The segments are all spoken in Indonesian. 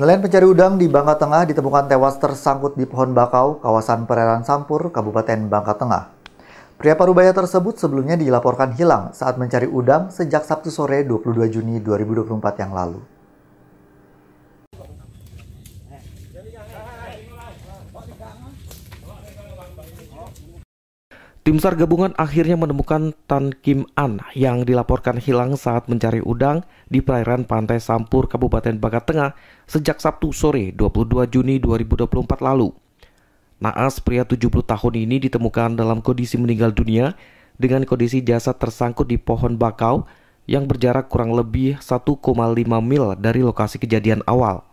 Nelayan pencari udang di Bangka Tengah ditemukan tewas tersangkut di pohon bakau, kawasan perairan Sampur, Kabupaten Bangka Tengah. Pria Parubaya tersebut sebelumnya dilaporkan hilang saat mencari udang sejak Sabtu sore 22 Juni 2024 yang lalu. Tim SAR gabungan akhirnya menemukan Tan Kim An yang dilaporkan hilang saat mencari udang di perairan pantai Sampur, Kabupaten Bagat Tengah sejak Sabtu sore 22 Juni 2024 lalu. Naas pria 70 tahun ini ditemukan dalam kondisi meninggal dunia dengan kondisi jasad tersangkut di pohon bakau yang berjarak kurang lebih 1,5 mil dari lokasi kejadian awal.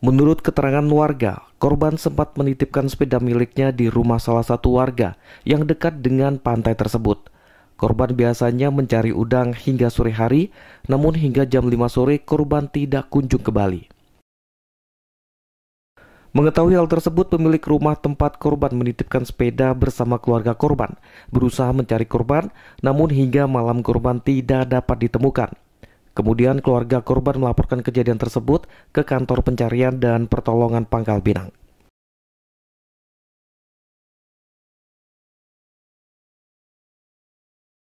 Menurut keterangan warga, korban sempat menitipkan sepeda miliknya di rumah salah satu warga yang dekat dengan pantai tersebut. Korban biasanya mencari udang hingga sore hari, namun hingga jam 5 sore korban tidak kunjung kembali. Mengetahui hal tersebut, pemilik rumah tempat korban menitipkan sepeda bersama keluarga korban, berusaha mencari korban, namun hingga malam korban tidak dapat ditemukan. Kemudian keluarga korban melaporkan kejadian tersebut ke kantor pencarian dan pertolongan Pangkal Pinang.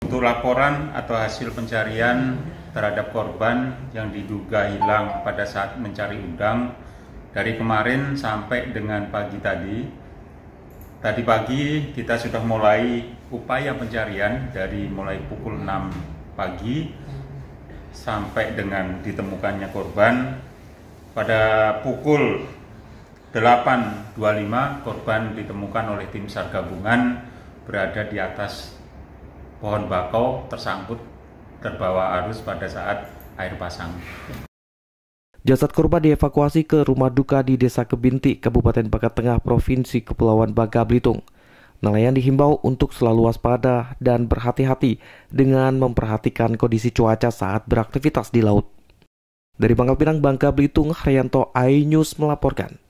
Untuk laporan atau hasil pencarian terhadap korban yang diduga hilang pada saat mencari udang dari kemarin sampai dengan pagi tadi. Tadi pagi kita sudah mulai upaya pencarian dari mulai pukul 6 pagi sampai dengan ditemukannya korban pada pukul 8.25 korban ditemukan oleh tim SAR gabungan berada di atas pohon bakau tersangkut terbawa arus pada saat air pasang. Jasad korban dievakuasi ke rumah duka di Desa Kebinti, Kabupaten Bangka Tengah, Provinsi Kepulauan Bangka Belitung. Nelayan dihimbau untuk selalu waspada dan berhati-hati dengan memperhatikan kondisi cuaca saat beraktivitas di laut. Dari Pangkal Pinang, Bangka Belitung, Haryanto iNews melaporkan.